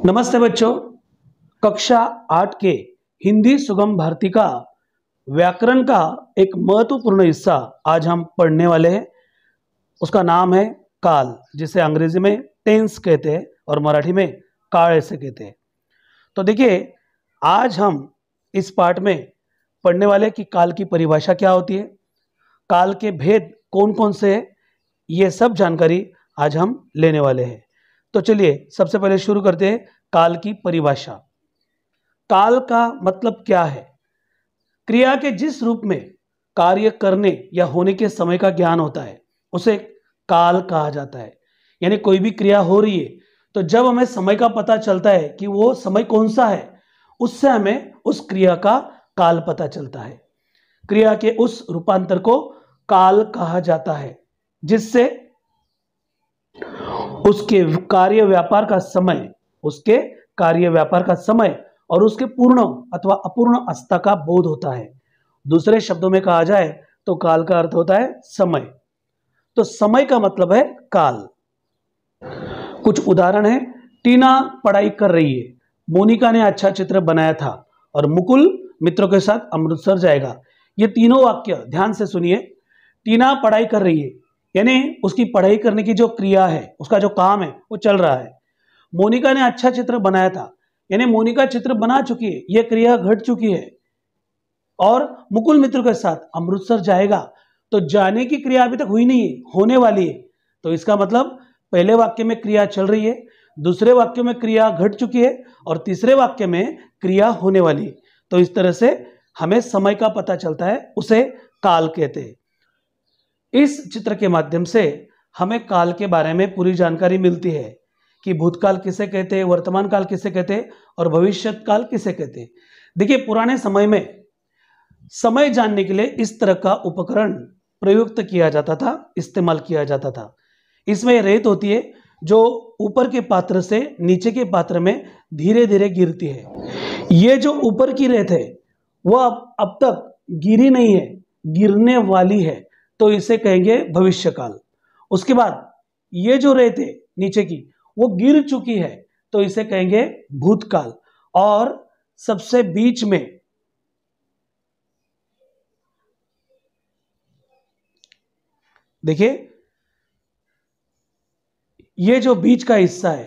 नमस्ते बच्चों कक्षा आठ के हिंदी सुगम भारती का व्याकरण का एक महत्वपूर्ण हिस्सा आज हम पढ़ने वाले हैं उसका नाम है काल जिसे अंग्रेजी में टेंस कहते हैं और मराठी में काल ऐसे कहते हैं तो देखिए आज हम इस पाठ में पढ़ने वाले कि काल की परिभाषा क्या होती है काल के भेद कौन कौन से हैं ये सब जानकारी आज हम लेने वाले हैं तो चलिए सबसे पहले शुरू करते हैं काल की परिभाषा काल का मतलब क्या है क्रिया के जिस रूप में कार्य करने या होने के समय का ज्ञान होता है उसे काल कहा जाता है यानी कोई भी क्रिया हो रही है तो जब हमें समय का पता चलता है कि वो समय कौन सा है उससे हमें उस क्रिया का काल पता चलता है क्रिया के उस रूपांतर को काल कहा जाता है जिससे उसके कार्य व्यापार का समय उसके कार्य व्यापार का समय और उसके पूर्ण अथवा अपूर्ण अस्था का बोध होता है दूसरे शब्दों में कहा जाए तो काल का अर्थ होता है समय तो समय का मतलब है काल कुछ उदाहरण है टीना पढ़ाई कर रही है मोनिका ने अच्छा चित्र बनाया था और मुकुल मित्रों के साथ अमृतसर जाएगा ये तीनों वाक्य ध्यान से सुनिए टीना पढ़ाई कर रही है यानी उसकी पढ़ाई करने की जो क्रिया है उसका जो काम है वो चल रहा है मोनिका ने अच्छा चित्र बनाया था यानी मोनिका चित्र बना चुकी है यह क्रिया घट चुकी है और मुकुल मित्र के साथ अमृतसर जाएगा तो जाने की क्रिया अभी तक हुई नहीं है होने वाली है तो इसका मतलब पहले वाक्य में क्रिया चल रही है दूसरे वाक्य में क्रिया घट चुकी है और तीसरे वाक्य में क्रिया होने वाली है तो इस तरह से हमें समय का पता चलता है उसे काल कहते हैं इस चित्र के माध्यम से हमें काल के बारे में पूरी जानकारी मिलती है कि भूतकाल किसे कहते हैं वर्तमान काल किसे कहते हैं और भविष्य काल किसे कहते हैं देखिए पुराने समय में समय जानने के लिए इस तरह का उपकरण प्रयुक्त किया जाता था इस्तेमाल किया जाता था इसमें रेत होती है जो ऊपर के पात्र से नीचे के पात्र में धीरे धीरे गिरती है ये जो ऊपर की रेत है वह अब अब तक गिरी नहीं है गिरने वाली है तो इसे कहेंगे भविष्यकाल उसके बाद ये जो रेत है नीचे की वो गिर चुकी है तो इसे कहेंगे भूतकाल और सबसे बीच में देखिए ये जो बीच का हिस्सा है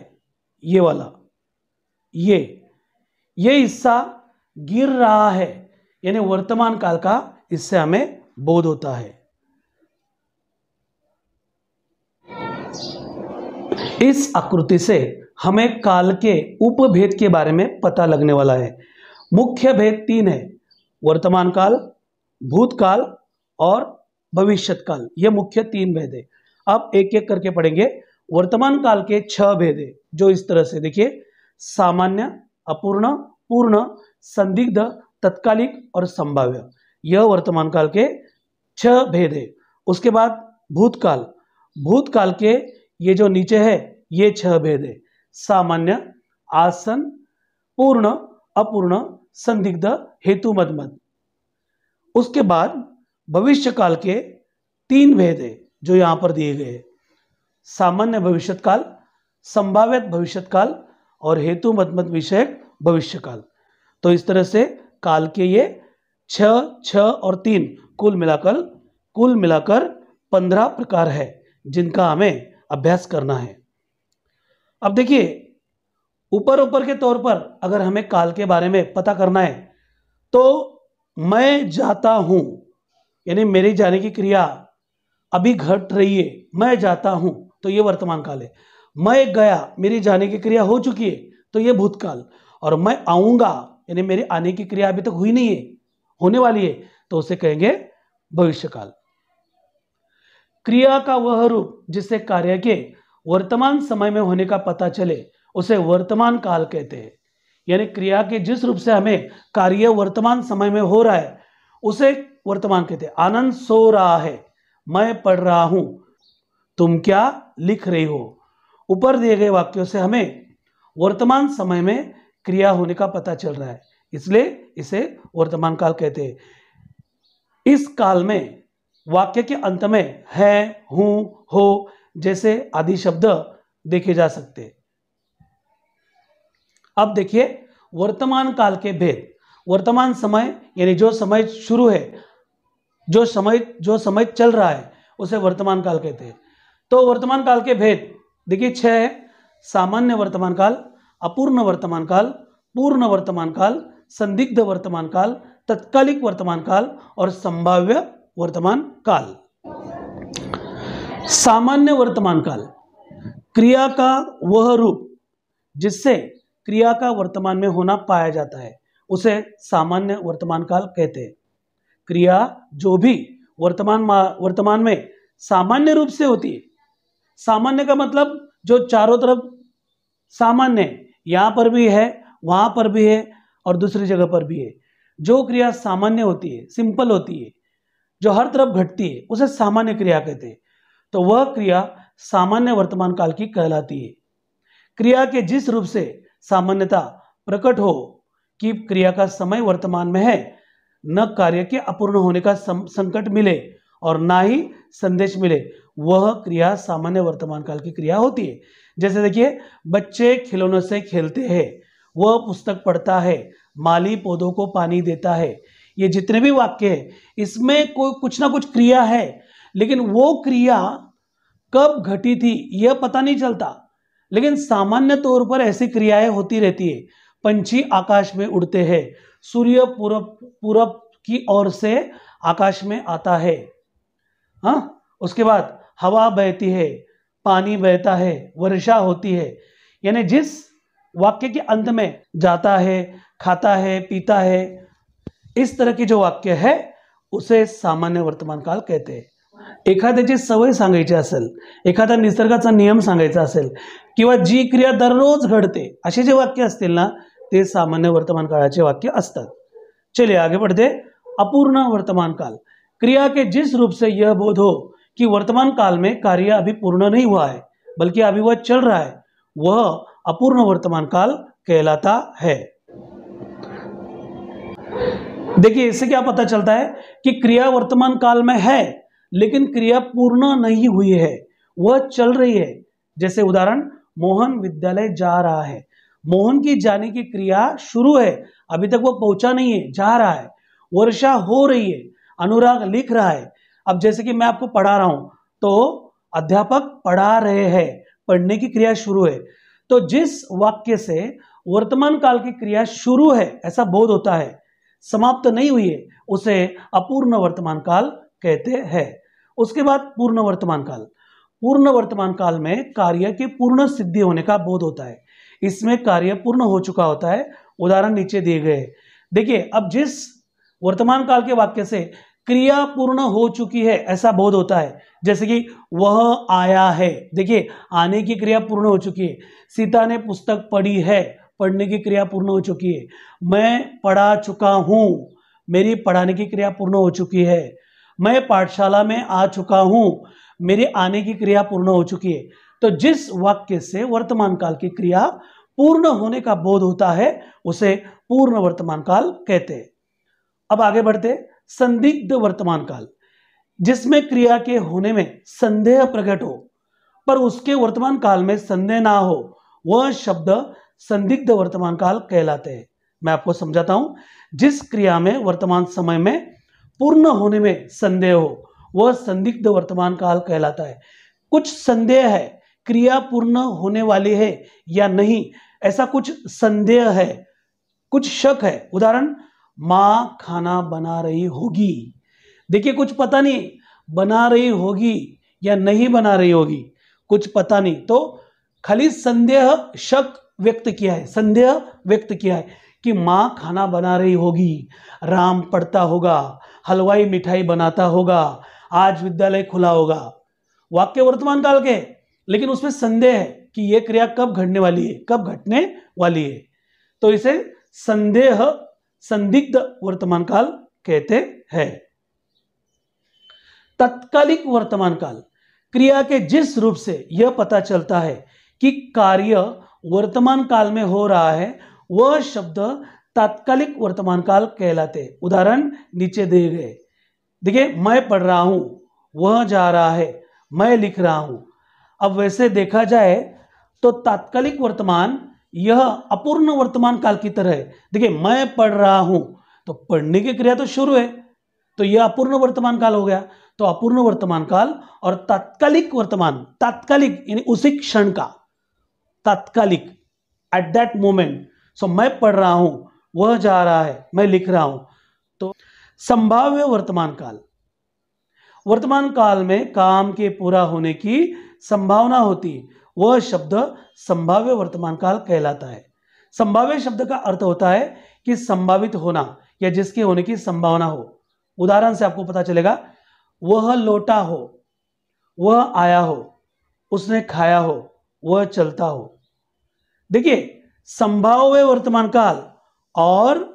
ये वाला ये ये हिस्सा गिर रहा है यानी वर्तमान काल का इससे हमें बोध होता है इस आकृति से हमें काल के उपभेद के बारे में पता लगने वाला है मुख्य भेद तीन है वर्तमान काल भूतकाल और भविष्यत काल ये मुख्य तीन भेद है अब एक एक करके पढ़ेंगे वर्तमान काल के छह भेद है जो इस तरह से देखिए सामान्य अपूर्ण पूर्ण संदिग्ध तत्कालिक और संभाव्य यह वर्तमान काल के छह भेद है उसके बाद भूतकाल भूतकाल के ये जो नीचे है ये छह भेद है सामान्य आसन पूर्ण अपूर्ण संदिग्ध हेतु मदमद उसके बाद भविष्य काल के तीन भेद है जो यहां पर दिए गए हैं सामान्य भविष्यकाल संभावित भविष्यकाल और हेतु मतमत भविष्य भविष्यकाल तो इस तरह से काल के ये छ छ और तीन कुल मिलाकर कुल मिलाकर पंद्रह प्रकार है जिनका हमें अभ्यास करना है अब देखिए ऊपर ऊपर के तौर पर अगर हमें काल के बारे में पता करना है तो मैं जाता हूं यानी मेरी जाने की क्रिया अभी घट रही है मैं जाता हूं तो ये वर्तमान काल है मैं गया मेरी जाने की क्रिया हो चुकी है तो ये भूतकाल और मैं आऊंगा यानी मेरी आने की क्रिया अभी तक हुई नहीं है होने वाली है तो उसे कहेंगे भविष्यकाल क्रिया का वह रूप जिससे कार्य के वर्तमान समय में होने का पता चले उसे वर्तमान काल कहते हैं यानी क्रिया के जिस रूप से हमें कार्य वर्तमान समय में हो रहा है उसे वर्तमान कहते हैं आनंद सो रहा है मैं पढ़ रहा हूं तुम क्या लिख रहे हो ऊपर दिए गए वाक्यों से हमें वर्तमान समय में क्रिया होने का पता चल रहा है इसलिए इसे वर्तमान काल कहते हैं इस काल में वाक्य के अंत में है हूं हो जैसे आदि शब्द देखे जा सकते अब देखिए वर्तमान काल के भेद वर्तमान समय यानी जो समय शुरू है जो समय जो समय चल रहा है उसे वर्तमान काल कहते हैं तो वर्तमान काल के भेद देखिए छह है सामान्य वर्तमान काल अपूर्ण वर्तमान काल पूर्ण वर्तमान काल संदिग्ध वर्तमान काल तत्कालिक वर्तमान काल और संभाव्य वर्तमान काल सामान्य वर्तमान काल क्रिया का वह रूप जिससे क्रिया का वर्तमान में होना पाया जाता है उसे सामान्य वर्तमान काल कहते हैं क्रिया जो भी वर्तमान वर्तमान में सामान्य रूप से होती है सामान्य का मतलब जो चारों तरफ सामान्य यहाँ पर भी है वहाँ पर भी है और दूसरी जगह पर भी है जो क्रिया सामान्य होती है सिंपल होती है जो हर तरफ घटती है उसे सामान्य क्रिया कहते हैं तो वह क्रिया सामान्य वर्तमान काल की कहलाती है क्रिया के जिस रूप से सामान्यता प्रकट हो कि क्रिया का समय वर्तमान में है न कार्य के अपूर्ण होने का संकट मिले और ना ही संदेश मिले वह क्रिया सामान्य वर्तमान काल की क्रिया होती है जैसे देखिए बच्चे खिलौनों से खेलते हैं वह पुस्तक पढ़ता है माली पौधों को पानी देता है ये जितने भी वाक्य हैं इसमें कोई कुछ ना कुछ क्रिया है लेकिन वो क्रिया कब घटी थी यह पता नहीं चलता लेकिन सामान्य तौर पर ऐसी क्रियाएं होती रहती है पंछी आकाश में उड़ते हैं सूर्य पूरब पूरब की ओर से आकाश में आता है हाँ उसके बाद हवा बहती है पानी बहता है वर्षा होती है यानी जिस वाक्य के अंत में जाता है खाता है पीता है इस तरह की जो वाक्य है उसे सामान्य वर्तमान काल कहते हैं एखाद्याची सवय सांगायची असेल एखादा निसर्गाचा नियम सांगायचा असेल किंवा जी क्रिया दररोज घडते असे जे वाक्य असतील ना ते सामान्य वर्तमान काळाचे वाक्य असतात चलिए आगे पडते अपूर्ण वर्तमान काल क्रिया के जिस रूप से यह बोध हो कि वर्तमान काल में कार्य अभी पूर्ण नहीं हुआ है बल्कि अभी वह चल रहा है वह अपूर्ण वर्तमान काल कहलाता है देखिए इससे क्या पता चलता है कि क्रिया वर्तमान काल में है लेकिन क्रिया पूर्ण नहीं हुई है वह चल रही है जैसे उदाहरण मोहन विद्यालय जा रहा है मोहन की जाने की क्रिया शुरू है अभी तक वह पहुंचा नहीं है जा रहा है वर्षा हो रही है अनुराग लिख रहा है अब जैसे कि मैं आपको पढ़ा रहा हूं तो अध्यापक पढ़ा रहे हैं पढ़ने की क्रिया शुरू है तो जिस वाक्य से वर्तमान काल की क्रिया शुरू है ऐसा बोध होता है समाप्त नहीं हुई है उसे अपूर्ण वर्तमान काल कहते हैं उसके बाद पूर्ण वर्तमान काल पूर्ण वर्तमान काल में कार्य के पूर्ण सिद्धि होने का बोध होता है इसमें कार्य पूर्ण हो चुका होता है उदाहरण नीचे दिए गए देखिए अब जिस वर्तमान काल के वाक्य से क्रिया पूर्ण हो चुकी है ऐसा बोध होता है जैसे कि वह आया है देखिए आने की क्रिया पूर्ण हो चुकी है सीता ने पुस्तक पढ़ी है पढ़ने की क्रिया पूर्ण हो चुकी है मैं पढ़ा चुका हूँ मेरी पढ़ाने की क्रिया पूर्ण हो चुकी है मैं पाठशाला में आ चुका हूँ मेरे आने की क्रिया पूर्ण हो चुकी है तो जिस वाक्य से वर्तमान काल की क्रिया पूर्ण होने का बोध होता है उसे पूर्ण वर्तमान काल कहते हैं अब आगे बढ़ते हैं संदिग्ध वर्तमान काल जिसमें क्रिया के होने में संदेह प्रकट हो पर उसके वर्तमान काल में संदेह ना हो वह शब्द संदिग्ध वर्तमान काल कहलाते हैं मैं आपको समझाता हूं जिस क्रिया में वर्तमान समय में पूर्ण होने में संदेह हो वह संदिग्ध वर्तमान काल कहलाता है कुछ संदेह है क्रिया पूर्ण होने वाली है या नहीं ऐसा कुछ संदेह है कुछ शक है उदाहरण माँ खाना बना रही होगी देखिए कुछ पता नहीं बना रही होगी या नहीं बना रही होगी कुछ पता नहीं तो खाली संदेह शक व्यक्त किया है संदेह व्यक्त किया है कि माँ खाना बना रही होगी राम पढ़ता होगा हलवाई मिठाई बनाता होगा आज विद्यालय खुला होगा वाक्य वर्तमान काल के लेकिन उसमें संदेह है कि यह क्रिया कब घटने वाली है कब घटने वाली है तो इसे संदेह संदिग्ध वर्तमान काल कहते हैं तत्कालिक वर्तमान काल क्रिया के जिस रूप से यह पता चलता है कि कार्य वर्तमान काल में हो रहा है वह शब्द तात्कालिक वर्तमान काल कहलाते उदाहरण नीचे दिए गए देखिए मैं पढ़ रहा हूं वह जा रहा है मैं लिख रहा हूं अब वैसे देखा जाए तो तात्कालिक वर्तमान यह अपूर्ण वर्तमान काल की तरह है देखिए मैं पढ़ रहा हूं तो पढ़ने की क्रिया तो शुरू है तो यह अपूर्ण वर्तमान काल हो गया तो अपूर्ण वर्तमान काल और तात्कालिक वर्तमान तात्कालिक यानी उसी क्षण का तात्कालिक एट दैट मोमेंट सो मैं पढ़ रहा हूं वह जा रहा है मैं लिख रहा हूं तो संभाव्य वर्तमान काल वर्तमान काल में काम के पूरा होने की संभावना होती है वह शब्द संभाव्य वर्तमान काल कहलाता है संभाव्य शब्द का अर्थ होता है कि संभावित होना या जिसके होने की संभावना हो उदाहरण से आपको पता चलेगा वह लोटा हो वह आया हो उसने खाया हो वह चलता हो देखिए संभाव्य वर्तमान काल और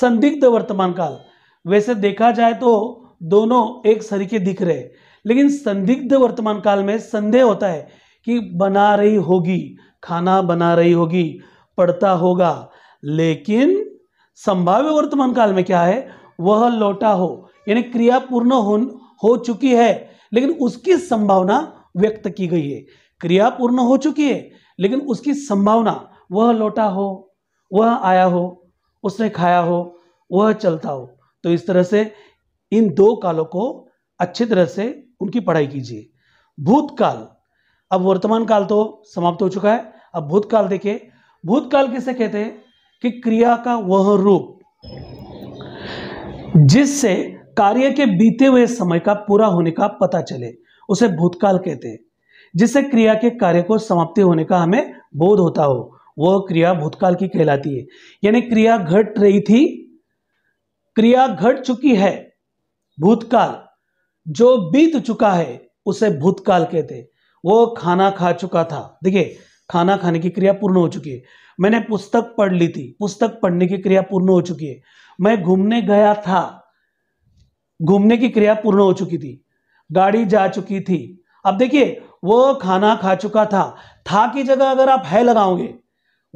संदिग्ध वर्तमान काल वैसे देखा जाए तो दोनों एक सरीके दिख रहे लेकिन संदिग्ध वर्तमान काल में संदेह होता है कि बना रही होगी खाना बना रही होगी पड़ता होगा लेकिन संभाव्य वर्तमान काल में क्या है वह लौटा हो यानी क्रिया पूर्ण हो हो चुकी है लेकिन उसकी संभावना व्यक्त की गई है क्रिया पूर्ण हो चुकी है लेकिन उसकी संभावना वह लौटा हो वह आया हो उसने खाया हो वह चलता हो तो इस तरह से इन दो कालों को अच्छी तरह से उनकी पढ़ाई कीजिए भूतकाल अब वर्तमान काल तो समाप्त हो चुका है अब भूतकाल देखिए भूतकाल किसे कहते हैं कि क्रिया का वह रूप जिससे कार्य के बीते हुए समय का पूरा होने का पता चले उसे भूतकाल कहते हैं जिससे क्रिया के कार्य को समाप्ति होने का हमें बोध होता हो वह क्रिया भूतकाल की कहलाती है यानी क्रिया घट रही थी क्रिया घट चुकी है भूतकाल जो बीत चुका है उसे भूतकाल कहते वो खाना खा चुका था देखिए खाना खाने की क्रिया पूर्ण हो चुकी है मैंने पुस्तक पढ़ ली थी पुस्तक पढ़ने की क्रिया पूर्ण हो चुकी है मैं घूमने गया था घूमने की क्रिया पूर्ण हो चुकी थी गाड़ी जा चुकी थी अब देखिए वो खाना खा चुका था था की जगह अगर आप है लगाओगे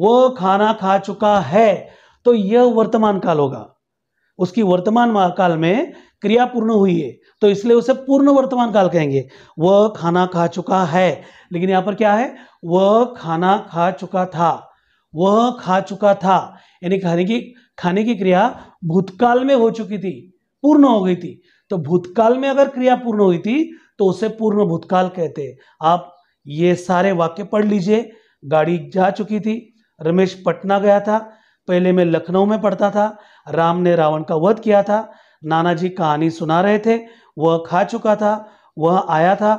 वो खाना खा चुका है तो यह वर्तमान काल होगा उसकी वर्तमान काल में क्रिया पूर्ण हुई है तो इसलिए उसे पूर्ण वर्तमान काल कहेंगे वह खाना खा चुका है लेकिन यहां पर क्या है वह खाना खा चुका था वह खा चुका था यानी खाने की खाने की क्रिया भूतकाल में हो चुकी थी पूर्ण हो गई थी तो भूतकाल में अगर क्रिया पूर्ण हुई थी तो उसे पूर्ण भूतकाल कहते आप ये सारे वाक्य पढ़ लीजिए गाड़ी जा चुकी थी रमेश पटना गया था पहले मैं लखनऊ में पढ़ता था राम ने रावण का वध किया था नाना जी कहानी सुना रहे थे वह खा चुका था वह आया था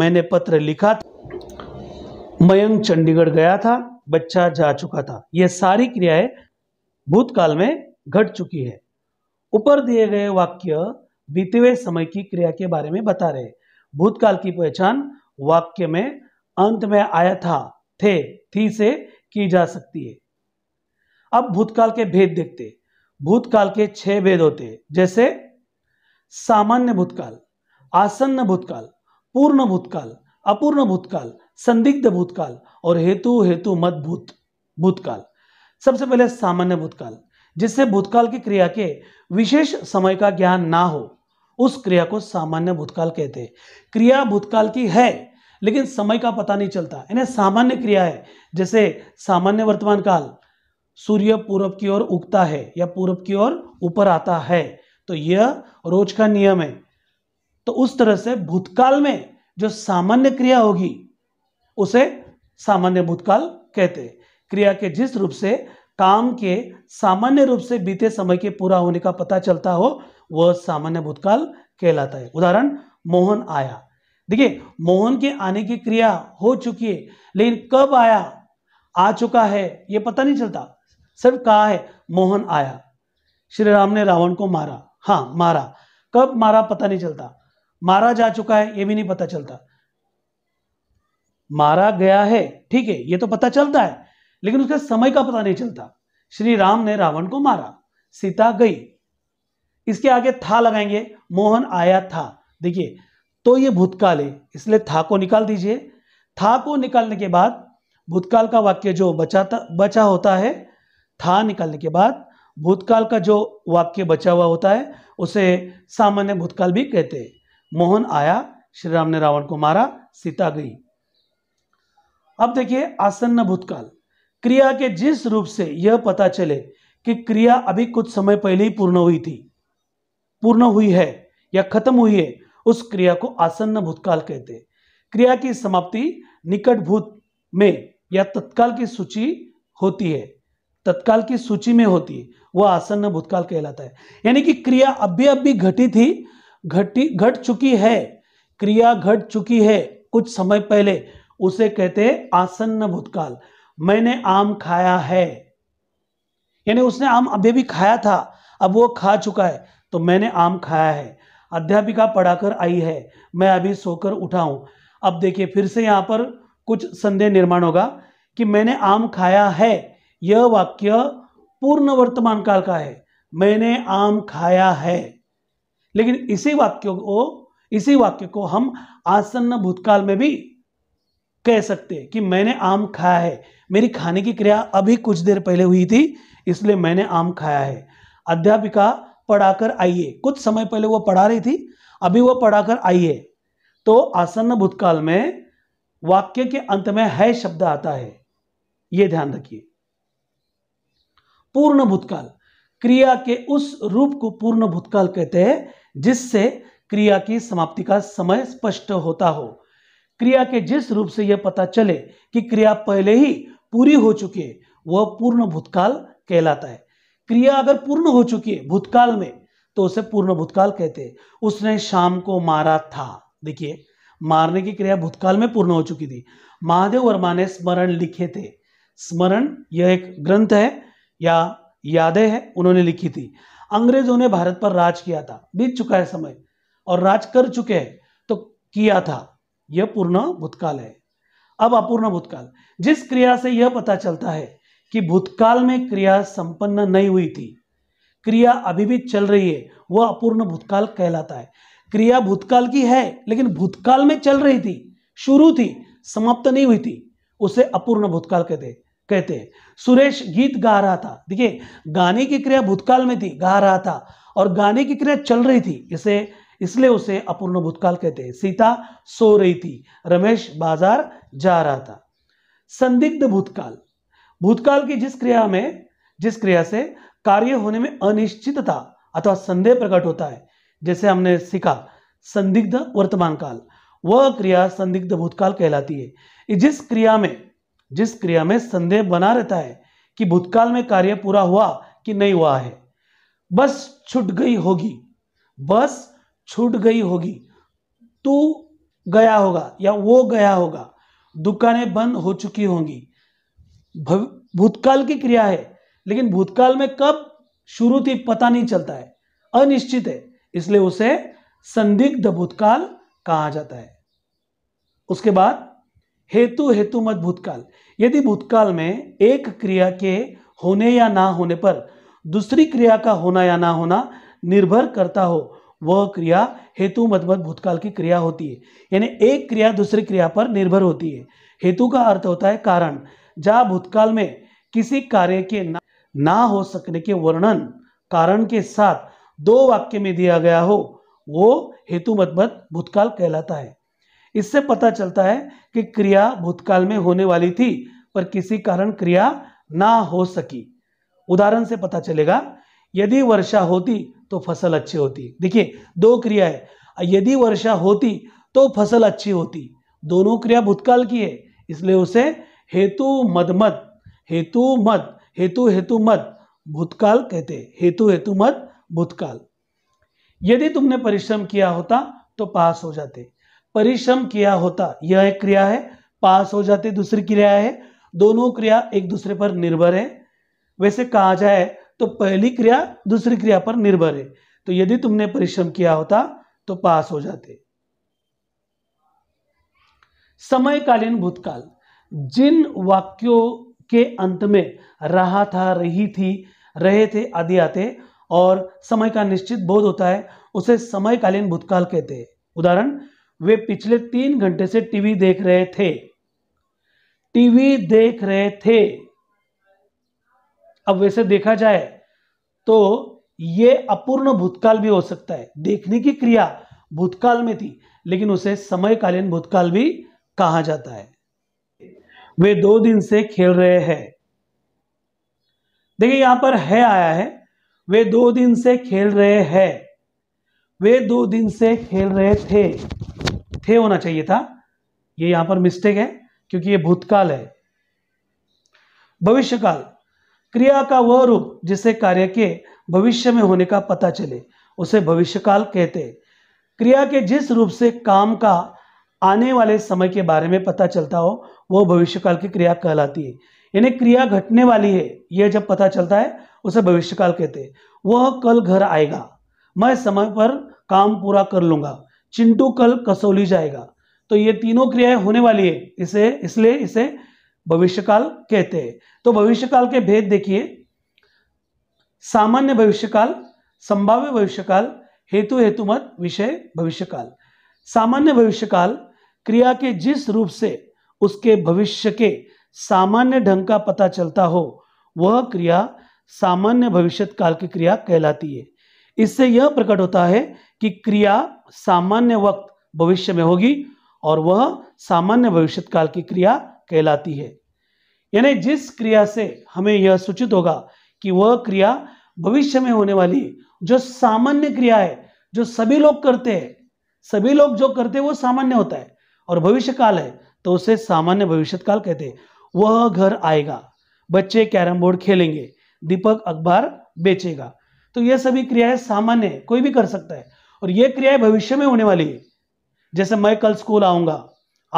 मैंने पत्र लिखा था मयंक चंडीगढ़ गया था बच्चा जा चुका था ये सारी क्रियाएं भूतकाल में घट चुकी है ऊपर दिए गए वाक्य बीते हुए समय की क्रिया के बारे में बता रहे भूतकाल की पहचान वाक्य में अंत में आया था थे थी से की जा सकती है अब भूतकाल के भेद देखते भूतकाल के छह भेद होते जैसे सामान्य भूतकाल आसन्न भूतकाल पूर्ण भूतकाल अपूर्ण भूतकाल संदिग्ध भूतकाल और हेतु हेतु मत भूत भूतकाल सबसे पहले सामान्य भूतकाल जिससे भूतकाल की क्रिया के विशेष समय का ज्ञान ना हो उस क्रिया को सामान्य भूतकाल कहते हैं क्रिया भूतकाल की है लेकिन समय का पता नहीं चलता यानी सामान्य क्रिया है जैसे सामान्य वर्तमान काल सूर्य पूरब की ओर उगता है या पूरब की ओर ऊपर आता है तो यह रोज का नियम है तो उस तरह से भूतकाल में जो सामान्य क्रिया होगी उसे सामान्य भूतकाल कहते हैं क्रिया के जिस रूप से काम के सामान्य रूप से बीते समय के पूरा होने का पता चलता हो वह सामान्य भूतकाल कहलाता है उदाहरण मोहन आया देखिए मोहन के आने की क्रिया हो चुकी है लेकिन कब आया आ चुका है यह पता नहीं चलता सिर्फ कहा है मोहन आया श्री राम ने रावण को मारा हाँ मारा कब मारा पता नहीं चलता मारा जा चुका है ये भी नहीं पता चलता मारा गया है ठीक है ये तो पता चलता है लेकिन उसके समय का पता नहीं चलता श्री राम ने रावण को मारा सीता गई इसके आगे था लगाएंगे मोहन आया था देखिए तो ये भूतकाल है इसलिए था को निकाल दीजिए था को निकालने के बाद भूतकाल का वाक्य जो बचाता बचा होता है था निकालने के बाद भूतकाल का जो वाक्य बचा हुआ होता है उसे सामान्य भूतकाल भी कहते हैं मोहन आया श्री राम ने रावण को मारा सीता गई अब देखिए आसन्न भूतकाल क्रिया के जिस रूप से यह पता चले कि क्रिया अभी कुछ समय पहले ही पूर्ण हुई थी पूर्ण हुई है या खत्म हुई है उस क्रिया को आसन्न भूतकाल कहते हैं क्रिया की समाप्ति निकट भूत में या तत्काल की सूची होती है तत्काल की सूची में होती है वह आसन्न भूतकाल कहलाता है यानी कि क्रिया अभी अभी घटी थी घटी घट चुकी है क्रिया घट चुकी है कुछ समय पहले उसे कहते हैं आसन्न भूतकाल मैंने आम खाया है यानी उसने आम अभी भी खाया था अब वो खा चुका है तो मैंने आम खाया है अध्यापिका पढ़ाकर आई है मैं अभी सोकर उठा हूं अब देखिए फिर से यहां पर कुछ संदेह निर्माण होगा कि मैंने आम खाया है यह वाक्य पूर्ण वर्तमान काल का है मैंने आम खाया है लेकिन इसी वाक्य को इसी वाक्य को हम आसन्न भूतकाल में भी कह सकते हैं कि मैंने आम खाया है मेरी खाने की क्रिया अभी कुछ देर पहले हुई थी इसलिए मैंने आम खाया है अध्यापिका पढ़ाकर आइए कुछ समय पहले वो पढ़ा रही थी अभी वो पढ़ाकर आइए तो आसन्न भूतकाल में वाक्य के अंत में है शब्द आता है ये ध्यान रखिए पूर्ण भूतकाल क्रिया के उस रूप को पूर्ण भूतकाल कहते हैं जिससे क्रिया की समाप्ति का समय स्पष्ट होता हो क्रिया के जिस रूप से यह पता चले कि क्रिया पहले ही पूरी हो चुकी है वह पूर्ण भूतकाल कहलाता है क्रिया अगर पूर्ण हो चुकी है भूतकाल में तो उसे पूर्ण भूतकाल कहते हैं उसने शाम को मारा था देखिए मारने की क्रिया भूतकाल में पूर्ण हो चुकी थी महादेव वर्मा ने स्मरण लिखे थे स्मरण यह एक ग्रंथ है या यादें हैं उन्होंने लिखी थी अंग्रेजों ने भारत पर राज किया था बीत चुका है समय और राज कर चुके हैं तो किया था यह पूर्ण भूतकाल है अब अपूर्ण भूतकाल जिस क्रिया से यह पता चलता है कि भूतकाल में क्रिया संपन्न नहीं हुई थी क्रिया अभी भी चल रही है वह अपूर्ण भूतकाल कहलाता है क्रिया भूतकाल की है लेकिन भूतकाल में चल रही थी शुरू थी समाप्त नहीं हुई थी उसे अपूर्ण भूतकाल कहते हैं कहते हैं सुरेश गीत गा रहा था देखिए गाने की क्रिया भूतकाल में थी गा रहा था और गाने की क्रिया चल रही थी इसे इसलिए उसे अपूर्ण भूतकाल कहते हैं सीता सो रही थी रमेश बाजार जा रहा था संदिग्ध भूतकाल भूतकाल की जिस क्रिया में जिस क्रिया से कार्य होने में अनिश्चितता अथवा संदेह प्रकट होता है जैसे हमने सीखा संदिग्ध वर्तमान काल वह क्रिया संदिग्ध भूतकाल कहलाती है जिस क्रिया में जिस क्रिया में संदेह बना रहता है कि भूतकाल में कार्य पूरा हुआ कि नहीं हुआ है बस छूट गई होगी बस छूट गई होगी तू गया होगा या वो गया होगा दुकानें बंद हो चुकी होंगी भूतकाल की क्रिया है लेकिन भूतकाल में कब शुरू थी पता नहीं चलता है अनिश्चित है इसलिए उसे संदिग्ध भूतकाल कहा जाता है उसके बाद हेतु हेतु मत भूतकाल यदि भूतकाल में एक क्रिया के होने या ना होने पर दूसरी क्रिया का होना या ना होना निर्भर करता हो वह क्रिया हेतु मतमत भूतकाल की क्रिया होती है यानी एक क्रिया दूसरी क्रिया पर निर्भर होती है हेतु का अर्थ होता है कारण जहाँ भूतकाल में किसी कार्य के ना, ना हो सकने के वर्णन कारण के साथ दो वाक्य में दिया गया हो वो हेतु मतमत भूतकाल कहलाता है इससे पता चलता है कि क्रिया भूतकाल में होने वाली थी पर किसी कारण क्रिया ना हो सकी उदाहरण से पता चलेगा यदि वर्षा होती तो फसल अच्छी होती देखिए दो क्रिया है यदि वर्षा होती तो फसल अच्छी होती दोनों क्रिया भूतकाल की है इसलिए उसे हेतु मद मत हेतु मत हेतु हेतु मत भूतकाल कहते हेतु हेतु मत भूतकाल यदि तुमने परिश्रम किया होता तो पास हो जाते परिश्रम किया होता यह एक क्रिया है पास हो जाते दूसरी क्रिया है दोनों क्रिया एक दूसरे पर निर्भर है वैसे कहा जाए तो पहली क्रिया दूसरी क्रिया पर निर्भर है तो यदि तुमने परिश्रम किया होता तो पास हो जाते समयकालीन भूतकाल जिन वाक्यों के अंत में रहा था रही थी रहे थे आदि आते और समय का निश्चित बोध होता है उसे समयकालीन भूतकाल कहते हैं उदाहरण वे पिछले तीन घंटे से टीवी देख रहे थे टीवी देख रहे थे अब वैसे देखा जाए तो ये अपूर्ण भूतकाल भी हो सकता है देखने की क्रिया भूतकाल में थी लेकिन उसे समयकालीन भूतकाल भी कहा जाता है वे दो दिन से खेल रहे हैं देखिए यहां पर है आया है वे दो दिन से खेल रहे हैं वे दो दिन से खेल रहे थे थे होना चाहिए था ये यहां पर मिस्टेक है क्योंकि ये भूतकाल है भविष्यकाल क्रिया का वह रूप जिसे कार्य के भविष्य में होने का पता चले उसे भविष्यकाल कहते क्रिया के जिस रूप से काम का आने वाले समय के बारे में पता चलता हो वह भविष्यकाल की क्रिया कहलाती है यानी क्रिया घटने वाली है यह जब पता चलता है उसे भविष्यकाल कहते हैं वह कल घर आएगा मैं समय पर काम पूरा कर लूंगा चिंटू कल कसौली जाएगा तो ये तीनों क्रियाएं होने वाली है इसे इसलिए इसे भविष्यकाल कहते हैं तो भविष्यकाल के भेद देखिए सामान्य भविष्यकाल संभाव्य भविष्यकाल हेतु हेतुमत विषय भविष्यकाल सामान्य भविष्यकाल क्रिया के जिस रूप से उसके भविष्य के सामान्य ढंग का पता चलता हो वह क्रिया सामान्य भविष्यत काल की क्रिया कहलाती है इससे यह प्रकट होता है कि क्रिया सामान्य वक्त भविष्य में होगी और वह सामान्य भविष्यकाल की क्रिया कहलाती है यानी जिस क्रिया से हमें यह सूचित होगा कि वह क्रिया भविष्य में होने वाली जो सामान्य क्रिया है जो सभी लोग करते हैं सभी लोग जो करते हैं वो सामान्य होता है और भविष्य काल है तो उसे सामान्य भविष्यकाल कहते हैं वह घर आएगा बच्चे कैरम बोर्ड खेलेंगे दीपक अखबार बेचेगा तो ये सभी क्रियाएं सामान्य है कोई भी कर सकता है और ये क्रियाएं भविष्य में होने वाली है जैसे मैं कल स्कूल आऊंगा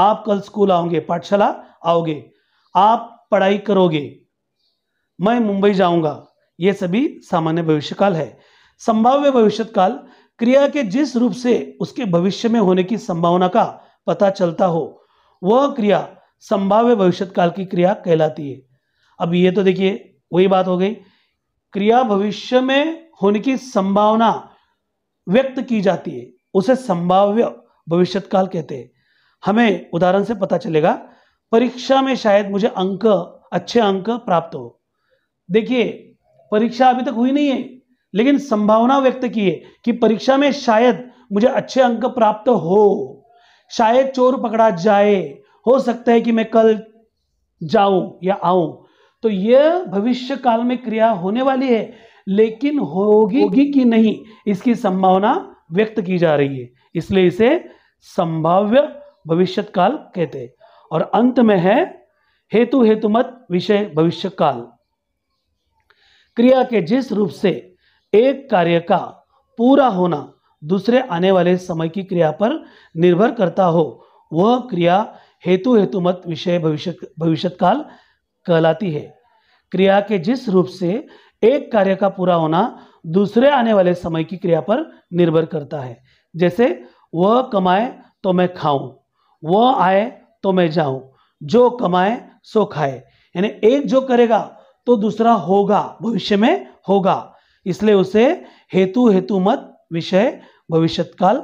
आप कल स्कूल आओगे पाठशाला आओगे आप पढ़ाई करोगे मैं मुंबई जाऊंगा ये सभी सामान्य भविष्य काल है संभाव्य भविष्यकाल क्रिया के जिस रूप से उसके भविष्य में होने की संभावना का पता चलता हो वह क्रिया संभाव्य भविष्यकाल की क्रिया कहलाती है अब ये तो देखिए वही बात हो गई क्रिया भविष्य में होने की संभावना व्यक्त की जाती है उसे संभाव्य भविष्यत काल कहते हैं हमें उदाहरण से पता चलेगा परीक्षा में शायद मुझे अंक अच्छे अंक प्राप्त हो देखिए परीक्षा अभी तक हुई नहीं है लेकिन संभावना व्यक्त की है कि परीक्षा में शायद मुझे अच्छे अंक प्राप्त हो शायद चोर पकड़ा जाए हो सकता है कि मैं कल जाऊं या आऊं तो यह भविष्य काल में क्रिया होने वाली है लेकिन होगी होगी कि नहीं इसकी संभावना व्यक्त की जा रही है इसलिए इसे संभाव्य भविष्य काल कहते हैं और अंत में है हेतु हेतुमत विषय भविष्य काल क्रिया के जिस रूप से एक कार्य का पूरा होना दूसरे आने वाले समय की क्रिया पर निर्भर करता हो वह क्रिया हेतु हेतुमत विषय भविष्य भविष्य काल कहलाती है क्रिया के जिस रूप से एक कार्य का पूरा होना दूसरे आने वाले समय की क्रिया पर निर्भर करता है जैसे वह कमाए तो मैं खाऊं वह आए तो मैं जाऊं जो कमाए सो खाए यानी एक जो करेगा तो दूसरा होगा भविष्य में होगा इसलिए उसे हेतु हेतु मत विषय भविष्यकाल काल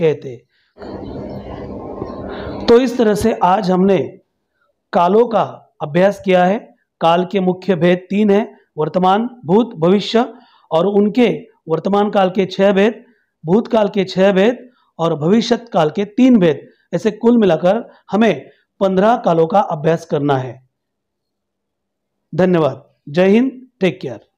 कहते तो इस तरह से आज हमने कालों का अभ्यास किया है काल के मुख्य भेद तीन है वर्तमान भूत भविष्य और उनके वर्तमान काल के छह भेद भूतकाल के छह भेद और भविष्य काल के तीन भेद ऐसे कुल मिलाकर हमें पंद्रह कालों का अभ्यास करना है धन्यवाद जय हिंद टेक केयर